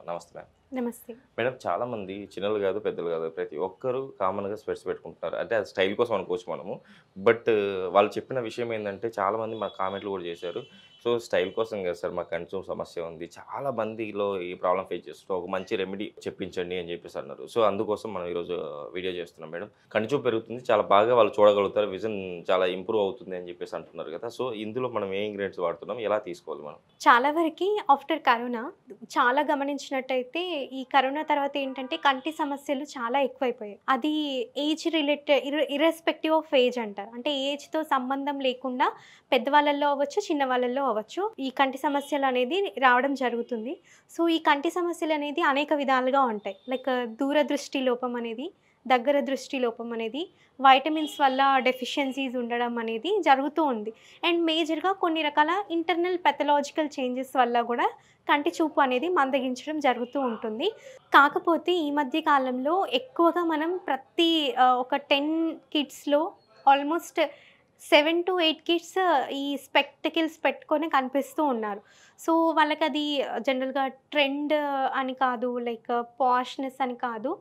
మాట్లాడుతున్నాం నమస్తే మ్యామ్ నమస్తే మేడం చాలా మంది చిన్నలు కాదు పెద్దలు కాదు ప్రతి ఒక్కరు గా స్పెట్స్ పెట్టుకుంటున్నారు అంటే అది స్టైల్ కోసం అనుకోవచ్చు మనము బట్ వాళ్ళు చెప్పిన విషయం ఏంటంటే చాలా మంది మా కామెంట్లు కూడా చేశారు సో స్టైల్ కోసం కదా సార్ మాకు కన్సూమ్ సమస్య ఉంది చాలా మందిలో ఈ ప్రాబ్లం ఫేస్ చేస్తూ ఒక మంచి రెమెడీ చెప్పించండి అని చెప్పేసి అన్నారు సో అందుకోసం మనం ఈరోజు వీడియో చేస్తున్నాం మేడం కన్సూమ్ పెరుగుతుంది చాలా బాగా వాళ్ళు చూడగలుగుతారు విజన్ చాలా ఇంప్రూవ్ అవుతుంది అని చెప్పేసి అంటున్నారు కదా సో ఇందులో మనం ఏ ఇంగ్రీడియంట్స్ వాడుతున్నాం ఎలా తీసుకోవాలి మనం చాలా వరకు ఆఫ్టర్ కరోనా చాలా గమనించినట్టయితే ఈ కరోనా తర్వాత ఏంటంటే కంటి సమస్యలు చాలా ఎక్కువైపోయాయి అది age related irrespective of age అంటారు అంటే ఏజ్తో సంబంధం లేకుండా పెద్దవాళ్ళల్లో అవ్వచ్చు చిన్నవాళ్ళల్లో అవ్వచ్చు ఈ కంటి సమస్యలు అనేది రావడం జరుగుతుంది సో ఈ కంటి సమస్యలు అనేది అనేక విధాలుగా ఉంటాయి లైక్ దూరదృష్టి లోపం అనేది దగ్గర దృష్టి లోపం అనేది వైటమిన్స్ వల్ల డెఫిషియన్సీస్ ఉండడం అనేది జరుగుతూ ఉంది అండ్ మేజర్గా కొన్ని రకాల ఇంటర్నల్ పెథలాజికల్ చేంజెస్ వల్ల కూడా కంటి చూపు అనేది మందగించడం జరుగుతూ ఉంటుంది కాకపోతే ఈ మధ్య కాలంలో ఎక్కువగా మనం ప్రతి ఒక టెన్ కిడ్స్లో almost seven to eight kids ఈ స్పెక్టికల్స్ పెట్టుకొని కనిపిస్తూ ఉన్నారు సో వాళ్ళకి అది జనరల్గా ట్రెండ్ అని కాదు లైక్ పాష్నెస్ అని కాదు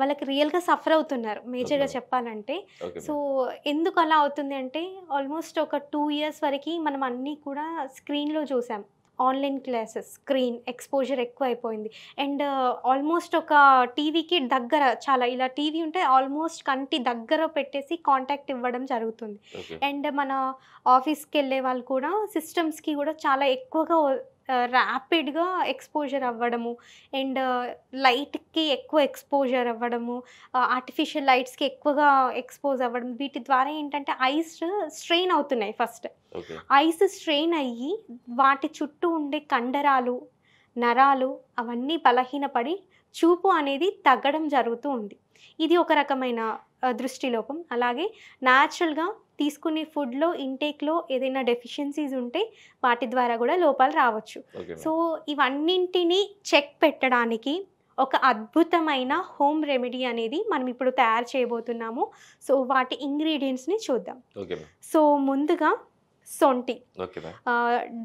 వాళ్ళకి రియల్గా సఫర్ అవుతున్నారు మేజర్గా చెప్పాలంటే సో ఎందుకు అలా అవుతుంది అంటే ఆల్మోస్ట్ ఒక టూ ఇయర్స్ వరకు మనం అన్నీ కూడా స్క్రీన్లో చూసాం ఆన్లైన్ క్లాసెస్ స్క్రీన్ ఎక్స్పోజర్ ఎక్కువ అయిపోయింది అండ్ uh, ఆల్మోస్ట్ ఒక టీవీకి దగ్గర చాలా ఇలా టీవీ ఉంటే ఆల్మోస్ట్ కంటి దగ్గర పెట్టేసి కాంటాక్ట్ ఇవ్వడం జరుగుతుంది అండ్ మన ఆఫీస్కి వెళ్ళే వాళ్ళు కూడా సిస్టమ్స్కి కూడా చాలా ఎక్కువగా ర్యాపిడ్గా ఎక్స్పోజర్ అవ్వడము అండ్ లైట్కి ఎక్కువ ఎక్స్పోజర్ అవ్వడము ఆర్టిఫిషియల్ లైట్స్కి ఎక్కువగా ఎక్స్పోజ్ అవ్వడం వీటి ద్వారా ఏంటంటే ఐస్ స్ట్రెయిన్ అవుతున్నాయి ఫస్ట్ ఐస్ స్ట్రెయిన్ అయ్యి వాటి చుట్టూ ఉండే కండరాలు నరాలు అవన్నీ బలహీనపడి చూపు అనేది తగ్గడం జరుగుతూ ఉంది ఇది ఒక రకమైన దృష్టిలోపం అలాగే న్యాచురల్గా తీసుకునే ఫుడ్లో ఇంటేక్లో ఏదైనా డెఫిషియన్సీస్ ఉంటే వాటి ద్వారా కూడా లోపాలు రావచ్చు సో ఇవన్నింటినీ చెక్ పెట్టడానికి ఒక అద్భుతమైన హోమ్ రెమెడీ అనేది మనం ఇప్పుడు తయారు చేయబోతున్నాము సో వాటి ఇంగ్రీడియంట్స్ని చూద్దాం సో ముందుగా సొంటి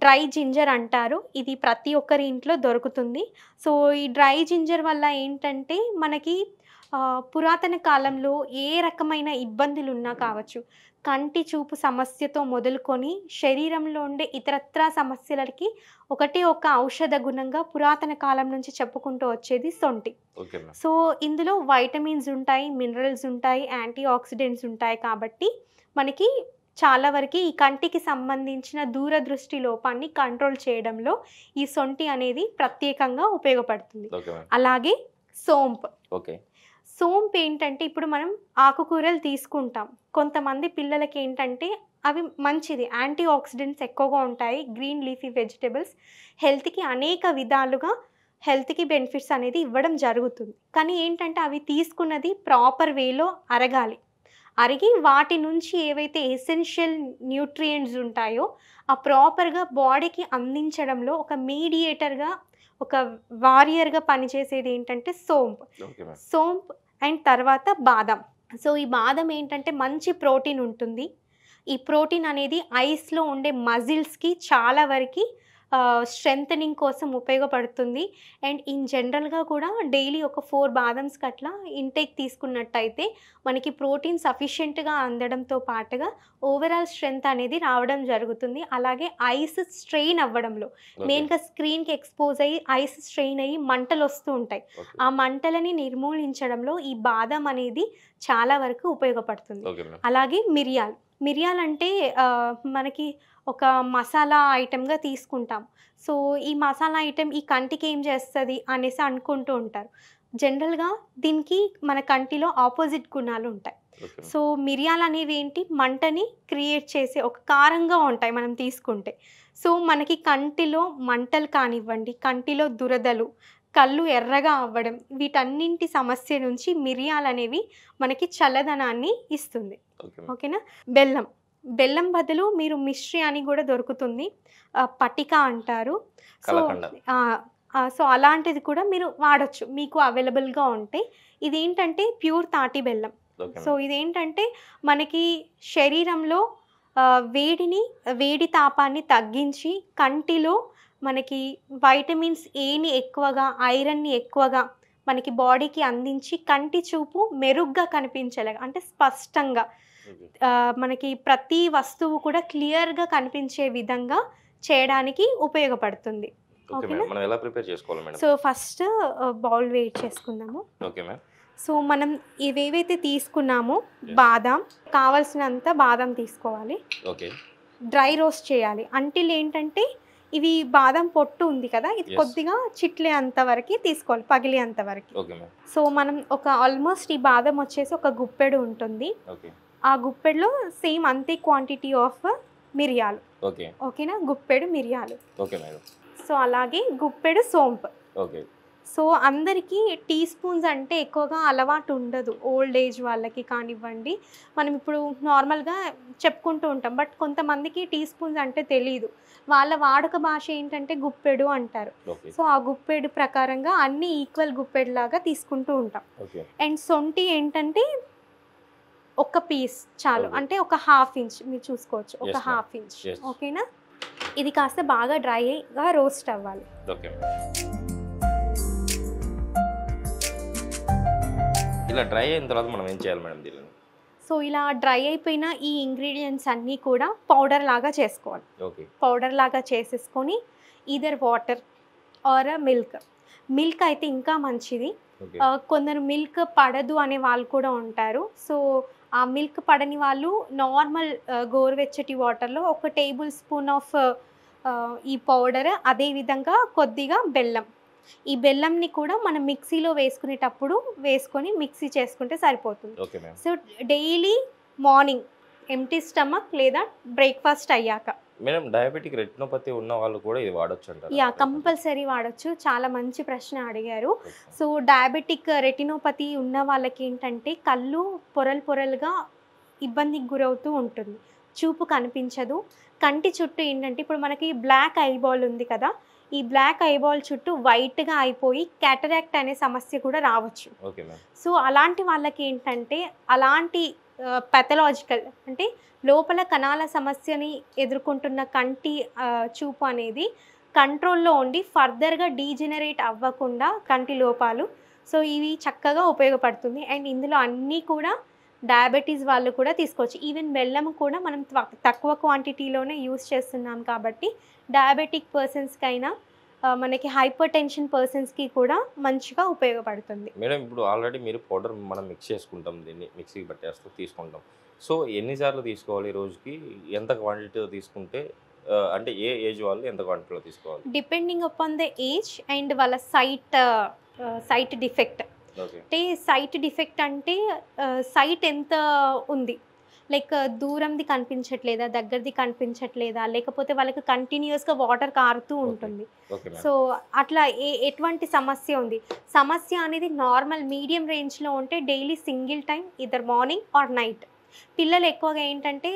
డ్రై జింజర్ అంటారు ఇది ప్రతి ఒక్కరి ఇంట్లో దొరుకుతుంది సో ఈ డ్రై జింజర్ వల్ల ఏంటంటే మనకి పురాతన కాలంలో ఏ రకమైన ఇబ్బందులు ఉన్నా కావచ్చు కంటి చూపు సమస్యతో మొదలుకొని శరీరంలో ఉండే ఇతరత్రా సమస్యలకి ఒకటి ఒక ఔషధ గుణంగా పురాతన కాలం నుంచి చెప్పుకుంటూ వచ్చేది సొంటి సో ఇందులో వైటమిన్స్ ఉంటాయి మినరల్స్ ఉంటాయి యాంటీ ఆక్సిడెంట్స్ ఉంటాయి కాబట్టి మనకి చాలా వరకు ఈ కంటికి సంబంధించిన దూరదృష్టి లోపాన్ని కంట్రోల్ చేయడంలో ఈ సొంటి అనేది ప్రత్యేకంగా ఉపయోగపడుతుంది అలాగే సోంప్ ఓకే సోంపు ఏంటంటే ఇప్పుడు మనం ఆకుకూరలు తీసుకుంటాం కొంతమంది పిల్లలకి ఏంటంటే అవి మంచిది యాంటీ ఆక్సిడెంట్స్ ఎక్కువగా ఉంటాయి గ్రీన్ లీఫీ వెజిటేబుల్స్ హెల్త్కి అనేక విధాలుగా హెల్త్కి బెనిఫిట్స్ అనేది ఇవ్వడం జరుగుతుంది కానీ ఏంటంటే అవి తీసుకున్నది ప్రాపర్ వేలో అరగాలి అరిగి వాటి నుంచి ఏవైతే ఎసెన్షియల్ న్యూట్రియంట్స్ ఉంటాయో ఆ ప్రాపర్గా బాడీకి అందించడంలో ఒక మీడియేటర్గా ఒక వారియర్గా పనిచేసేది ఏంటంటే సోంప్ సోంప్ అండ్ తర్వాత బాదం సో ఈ బాదం ఏంటంటే మంచి ప్రోటీన్ ఉంటుంది ఈ ప్రోటీన్ అనేది ఐస్లో ఉండే మజిల్స్కి చాలా వరకు స్ట్రెంథనింగ్ కోసం ఉపయోగపడుతుంది అండ్ ఇన్ జనరల్గా కూడా డైలీ ఒక ఫోర్ బాదమ్స్ కట్ల ఇంటేక్ తీసుకున్నట్టయితే మనకి ప్రోటీన్ సఫిషియెంట్గా అందడంతో పాటుగా ఓవరాల్ స్ట్రెంత్ అనేది రావడం జరుగుతుంది అలాగే ఐస్ స్ట్రెయిన్ అవ్వడంలో మెయిన్గా స్క్రీన్కి ఎక్స్పోజ్ అయ్యి ఐస్ స్ట్రెయిన్ అయ్యి మంటలు వస్తూ ఉంటాయి ఆ మంటలని నిర్మూలించడంలో ఈ బాదం అనేది చాలా వరకు ఉపయోగపడుతుంది అలాగే మిరియాల్ మిరియాలంటే మనకి ఒక మసాలా ఐటెంగా తీసుకుంటాం సో ఈ మసాలా ఐటెం ఈ కంటికి ఏం చేస్తుంది అనేసి అనుకుంటూ ఉంటారు జనరల్గా దీనికి మన కంటిలో ఆపోజిట్ గుణాలు ఉంటాయి సో మిరియాలు అనేవి ఏంటి మంటని క్రియేట్ చేసే ఒక కారంగా ఉంటాయి మనం తీసుకుంటే సో మనకి కంటిలో మంటలు కానివ్వండి కంటిలో దురదలు కళ్ళు ఎర్రగా అవ్వడం వీటన్నింటి సమస్య నుంచి మిరియాలు అనేవి మనకి చల్లదనాన్ని ఇస్తుంది ఓకేనా బెల్లం బెల్లం బదులు మీరు మిశ్రీ అని కూడా దొరుకుతుంది పటిక అంటారు సో సో అలాంటిది కూడా మీరు వాడచ్చు మీకు అవైలబుల్గా ఉంటాయి ఇదేంటంటే ప్యూర్ తాటి బెల్లం సో ఇదేంటంటే మనకి శరీరంలో వేడిని వేడి తాపాన్ని తగ్గించి కంటిలో మనకి వైటమిన్స్ ఏని ఎక్కువగా ఐరన్ని ఎక్కువగా మనకి బాడీకి అందించి కంటి చూపు మెరుగ్గా కనిపించలేక అంటే స్పష్టంగా మనకి ప్రతి వస్తువు కూడా క్లియర్గా కనిపించే విధంగా చేయడానికి ఉపయోగపడుతుంది సో ఫస్ట్ బౌల్ వెయిట్ చేసుకుందాము సో మనం ఇవేవైతే తీసుకున్నామో బాదం కావలసినంత బాదం తీసుకోవాలి డ్రై రోస్ట్ చేయాలి అంటిల్ ఏంటంటే ఇవి బాదం పొట్టు ఉంది కదా ఇది కొద్దిగా చిట్లే అంత వరకు తీసుకోవాలి పగిలే అంత వరకు సో మనం ఒక ఆల్మోస్ట్ ఈ బాదం వచ్చేసి ఒక గుప్పెడు ఉంటుంది ఆ గుప్పెడులో సేమ్ అంతే క్వాంటిటీ ఆఫ్ మిరియాలు ఓకే ఓకేనా గుప్పెడు మిరియాలు ఓకే మేడం సో అలాగే గుప్పెడు సోంపు ఓకే సో అందరికీ టీ స్పూన్స్ అంటే ఎక్కువగా అలవాటు ఉండదు ఓల్డ్ ఏజ్ వాళ్ళకి కానివ్వండి మనం ఇప్పుడు నార్మల్గా చెప్పుకుంటూ ఉంటాం బట్ కొంతమందికి టీ స్పూన్స్ అంటే తెలియదు వాళ్ళ వాడక భాష ఏంటంటే గుప్పెడు అంటారు సో ఆ గుప్పెడు ప్రకారంగా అన్ని ఈక్వల్ లాగా తీసుకుంటూ ఉంటాం అండ్ సొంటి ఏంటంటే ఒక పీస్ చాలు అంటే ఒక హాఫ్ ఇంచ్ మీరు చూసుకోవచ్చు ఒక హాఫ్ ఇంచ్ ఓకేనా ఇది కాస్త బాగా డ్రైగా రోస్ట్ అవ్వాలి ఇలా డ్రై అయిన తర్వాత మనం ఏం చేయాలి మేడం దీనిని సో ఇలా డ్రై అయిపోయిన ఈ ఇంగ్రీడియంట్స్ అన్నీ కూడా పౌడర్ లాగా చేసుకోవాలి పౌడర్ లాగా చేసేసుకొని either water or milk milk అయితే ఇంకా మంచిది కొందరు మిల్క్ పడదు అనే వాళ్ళు కూడా ఉంటారు సో ఆ మిల్క్ పడని వాళ్ళు నార్మల్ గోరువెచ్చటి వాటర్లో ఒక టేబుల్ స్పూన్ ఆఫ్ ఈ పౌడర్ అదేవిధంగా కొద్దిగా బెల్లం ఈ బెల్లంని కూడా మనం మిక్సీలో వేసుకునేటప్పుడు వేసుకొని మిక్సీ చేసుకుంటే సరిపోతుంది so daily morning empty stomach లేదా బ్రేక్ఫాస్ట్ అయ్యాక మేడం డయాబెటిక్ రెటినోపతి ఉన్న వాళ్ళు కూడా ఇది వాడచ్చు యా కంపల్సరీ వాడచ్చు చాలా మంచి ప్రశ్న అడిగారు సో డయాబెటిక్ రెటినోపతి ఉన్న వాళ్ళకి ఏంటంటే కళ్ళు పొరలు పొరలుగా ఇబ్బందికి గురవుతూ ఉంటుంది చూపు కనిపించదు కంటి చుట్టూ ఏంటంటే ఇప్పుడు మనకి బ్లాక్ ఐబాల్ ఉంది కదా ఈ బ్లాక్ ఐబాల్ చుట్టూ వైట్గా అయిపోయి క్యాటరాక్ట్ అనే సమస్య కూడా రావచ్చు సో అలాంటి వాళ్ళకి ఏంటంటే అలాంటి పెథలాజికల్ అంటే లోపల కణాల సమస్యని ఎదుర్కొంటున్న కంటి చూపు అనేది కంట్రోల్లో ఉండి ఫర్దర్గా డీజెనరేట్ అవ్వకుండా కంటి లోపాలు సో ఇవి చక్కగా ఉపయోగపడుతుంది అండ్ ఇందులో అన్నీ కూడా డయాబెటీస్ వాళ్ళు కూడా తీసుకోవచ్చు ఈవెన్ బెల్లం కూడా మనం తక్కువ క్వాంటిటీలోనే యూస్ చేస్తున్నాం కాబట్టి డయాబెటిక్ పర్సన్స్కైనా మనకి హైపర్ టెన్షన్ పర్సన్స్కి కూడా మంచిగా ఉపయోగపడుతుంది మేడం ఇప్పుడు ఆల్రెడీ మీరు పౌడర్ మనం మిక్స్ చేసుకుంటాం దీన్ని మిక్సీకి పట్టేస్తూ తీసుకుంటాం సో ఎన్నిసార్లు తీసుకోవాలి రోజుకి ఎంత క్వాంటిటీలో తీసుకుంటే అంటే ఏ ఏజ్ వాళ్ళు ఎంత క్వాంటిటీలో తీసుకోవాలి depending upon the age and వాళ్ళ సైట్ సైట్ డిఫెక్ట్ అంటే సైట్ డిఫెక్ట్ అంటే సైట్ ఎంత ఉంది లైక్ దూరంది కనిపించట్లేదా దగ్గరది కనిపించట్లేదా లేకపోతే వాళ్ళకి కంటిన్యూస్గా వాటర్ కారుతూ ఉంటుంది సో అట్లా ఏ ఎటువంటి సమస్య ఉంది సమస్య అనేది నార్మల్ మీడియం రేంజ్లో ఉంటే డైలీ సింగిల్ టైం ఇద్దరు మార్నింగ్ ఆర్ నైట్ పిల్లలు ఎక్కువగా ఏంటంటే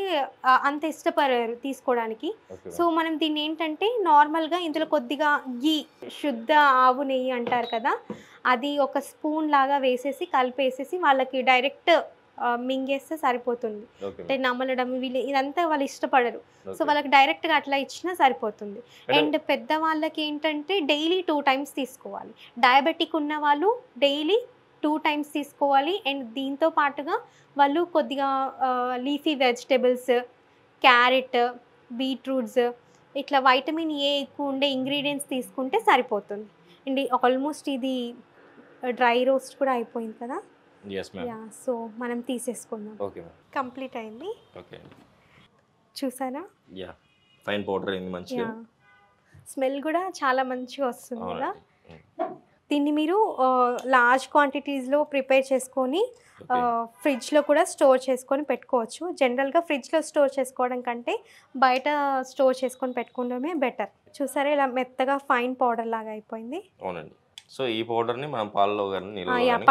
అంత ఇష్టపడారు తీసుకోవడానికి సో మనం దీన్ని ఏంటంటే నార్మల్గా ఇందులో కొద్దిగా గీ శుద్ధ ఆవు నెయ్యి అంటారు కదా అది ఒక స్పూన్ లాగా వేసేసి కలిపేసేసి వాళ్ళకి డైరెక్ట్ మింగేస్తే సరిపోతుంది అంటే నమలడం వీళ్ళు ఇదంతా వాళ్ళు ఇష్టపడరు సో వాళ్ళకి డైరెక్ట్గా అట్లా ఇచ్చినా సరిపోతుంది అండ్ పెద్దవాళ్ళకి ఏంటంటే డైలీ టూ టైమ్స్ తీసుకోవాలి డయాబెటిక్ ఉన్న వాళ్ళు డైలీ టూ టైమ్స్ తీసుకోవాలి అండ్ దీంతో పాటుగా వాళ్ళు కొద్దిగా లీఫీ వెజిటేబుల్స్ క్యారెట్ బీట్రూట్స్ ఇట్లా వైటమిన్ ఏ ఎక్కువ ఉండే ఇంగ్రీడియంట్స్ తీసుకుంటే సరిపోతుంది అండ్ ఆల్మోస్ట్ ఇది డ్రై రోస్ట్ కూడా అయిపోయింది కదా సో మనం తీసేసుకుందాం కంప్లీట్ అయింది చూసారా ఫైన్ పౌడర్ అయింది మంచిగా స్మెల్ కూడా చాలా మంచిగా వస్తుంది కదా mm. దీన్ని మీరు లార్జ్ క్వాంటిటీస్లో ప్రిపేర్ చేసుకొని ఫ్రిడ్జ్లో కూడా స్టోర్ చేసుకొని పెట్టుకోవచ్చు జనరల్గా ఫ్రిడ్జ్లో స్టోర్ చేసుకోవడం కంటే బయట స్టోర్ చేసుకొని పెట్టుకోవడమే బెటర్ చూసారా ఇలా మెత్తగా ఫైన్ పౌడర్ లాగా అయిపోయింది అవునండి సో ఈ ని మనం పాలలో కానీ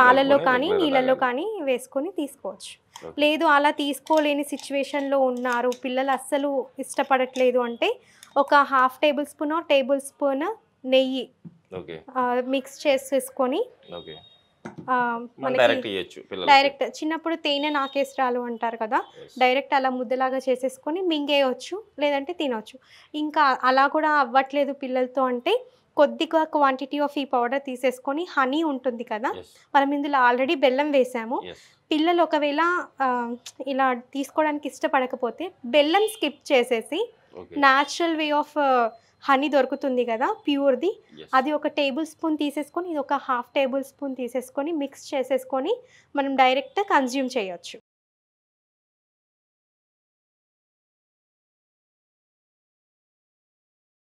పాలల్లో కానీ నీళ్ళల్లో కానీ వేసుకొని తీసుకోవచ్చు లేదు అలా తీసుకోలేని లో ఉన్నారు పిల్లలు అస్సలు ఇష్టపడట్లేదు అంటే ఒక half tablespoon tablespoon నెయ్యి మిక్స్ చేసేసుకొని డైరెక్ట్ చిన్నప్పుడు తేనె నాకేసరాలు అంటారు కదా డైరెక్ట్ అలా ముద్దలాగా చేసేసుకొని మింగేయచ్చు లేదంటే తినవచ్చు ఇంకా అలా కూడా అవ్వట్లేదు పిల్లలతో అంటే కొద్దిగా క్వాంటిటీ ఆఫ్ ఈ పౌడర్ తీసేసుకొని హనీ ఉంటుంది కదా మనం ఇందులో ఆల్రెడీ బెల్లం వేసాము పిల్లలు ఒకవేళ ఇలా తీసుకోవడానికి ఇష్టపడకపోతే బెల్లం స్కిప్ చేసేసి న్యాచురల్ వే ఆఫ్ హనీ దొరుకుతుంది కదా ప్యూర్ది అది ఒక టేబుల్ స్పూన్ తీసేసుకొని ఇది ఒక హాఫ్ టేబుల్ స్పూన్ తీసేసుకొని మిక్స్ చేసేసుకొని మనం డైరెక్ట్గా కన్జ్యూమ్ చేయొచ్చు